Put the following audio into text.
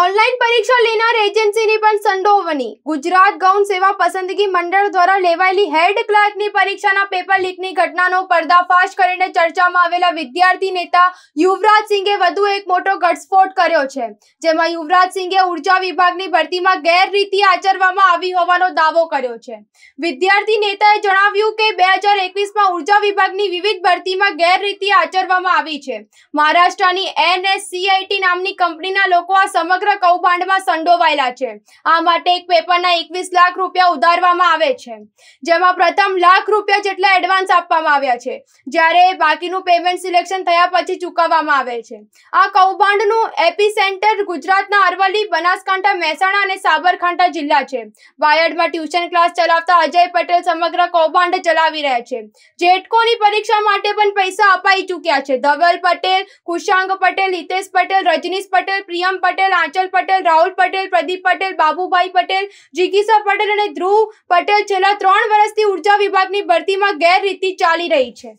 online પરીક્ષા લેનાર એજન્સીની પણ સંડોવણી ગુજરાત ગૌણ સેવા પસંદગી મંડળ દ્વારા લેવાયેલી હેડ ક્લાર્કની પરીક્ષાના પેપર લીકની ઘટનાનો પર્દાફાશ કરીને ચર્ચામાં આવેલા વિદ્યાર્થી નેતા યુવરાજસિંહે વધુ એક મોટો ઘટસ્ફોટ કર્યો છે જેમાં યુવરાજસિંહે ઉર્જા વિભાગની ભરતીમાં ગેરરીતિ આચરવામાં આવી હોવાનો દાવો કર્યો છે વિદ્યાર્થી નેતાએ જણાવ્યું કે બે હજાર એકવીસમાં ઉર્જા વિભાગની વિવિધ ભરતીમાં ગેરરીતિ આચરવામાં આવી છે મહારાષ્ટ્રની એનએસસીઆઈટી નામની કંપનીના લોકો આ સમગ્ર સમગ્ર કૌભાંડમાં સંડોવાયેલા છે આ માટે એક પેપરના એકવીસ લાખ રૂપિયા ઉધારવામાં આવે છે જેમાં પ્રથમ લાખ રૂપિયા જેટલા એડવાન્સ આપવામાં આવ્યા છે જ્યારે બાકીનું પેમેન્ટ સિલેક્શન થયા પછી ચૂકવવામાં આવે છે આ કૌભાંડનું એપી સેન્ટર ગુજરાતના અરવલ્લી બનાસકાંઠા મહેસાણા અને સાબરકાંઠા જિલ્લા છે વાયડમાં ટ્યુશન ક્લાસ ચલાવતા અજય પટેલ સમગ્ર કૌભાંડ ચલાવી રહ્યા છે જેટકોની પરીક્ષા માટે પણ પૈસા અપાઈ ચૂક્યા છે ધવલ પટેલ કુશાંગ પટેલ હિતેશ પટેલ રજનીશ પટેલ પ્રિયમ પટેલ પાંચલ પટેલ રાહુલ પટેલ પ્રદીપ પટેલ બાબુભાઈ પટેલ જીગીસા પટેલ અને ધ્રુવ પટેલ છેલ્લા ત્રણ વર્ષથી ઉર્જા વિભાગની ભરતીમાં ગેરરીતિ ચાલી રહી છે